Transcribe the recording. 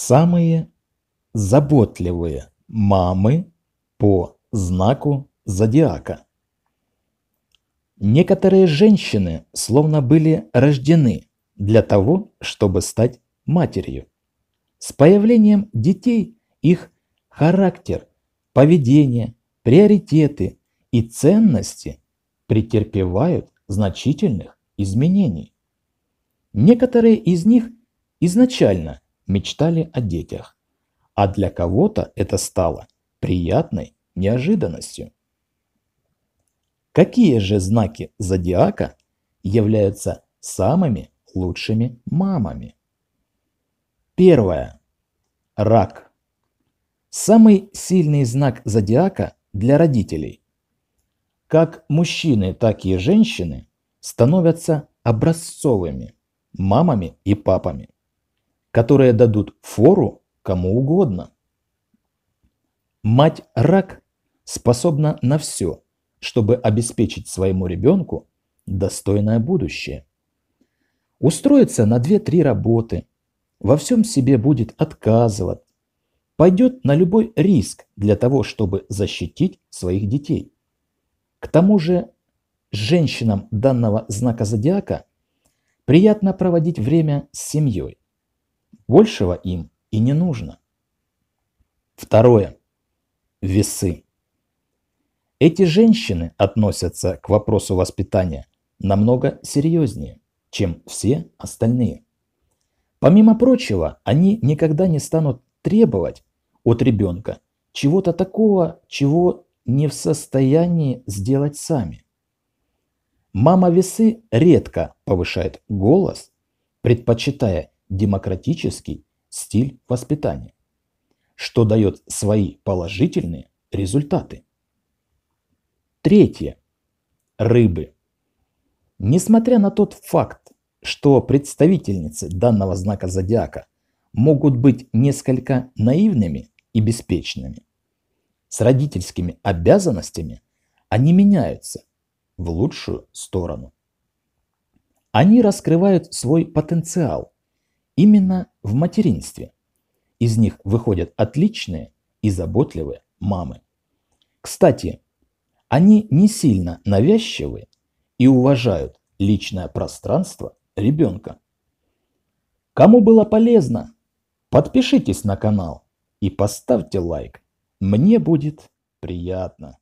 Самые заботливые мамы по знаку зодиака. Некоторые женщины словно были рождены для того, чтобы стать матерью. С появлением детей их характер, поведение, приоритеты и ценности претерпевают значительных изменений. Некоторые из них изначально – мечтали о детях. А для кого-то это стало приятной неожиданностью. Какие же знаки зодиака являются самыми лучшими мамами? Первое. Рак. Самый сильный знак зодиака для родителей. Как мужчины, так и женщины становятся образцовыми мамами и папами которые дадут фору кому угодно. Мать рак способна на все, чтобы обеспечить своему ребенку достойное будущее. Устроится на 2-3 работы, во всем себе будет отказывать, пойдет на любой риск для того, чтобы защитить своих детей. К тому же женщинам данного знака зодиака приятно проводить время с семьей. Большего им и не нужно. Второе. Весы. Эти женщины относятся к вопросу воспитания намного серьезнее, чем все остальные. Помимо прочего, они никогда не станут требовать от ребенка чего-то такого, чего не в состоянии сделать сами. Мама весы редко повышает голос, предпочитая демократический стиль воспитания, что дает свои положительные результаты. Третье. Рыбы. Несмотря на тот факт, что представительницы данного знака зодиака могут быть несколько наивными и беспечными, с родительскими обязанностями они меняются в лучшую сторону. Они раскрывают свой потенциал именно в материнстве. Из них выходят отличные и заботливые мамы. Кстати, они не сильно навязчивы и уважают личное пространство ребенка. Кому было полезно, подпишитесь на канал и поставьте лайк. Мне будет приятно.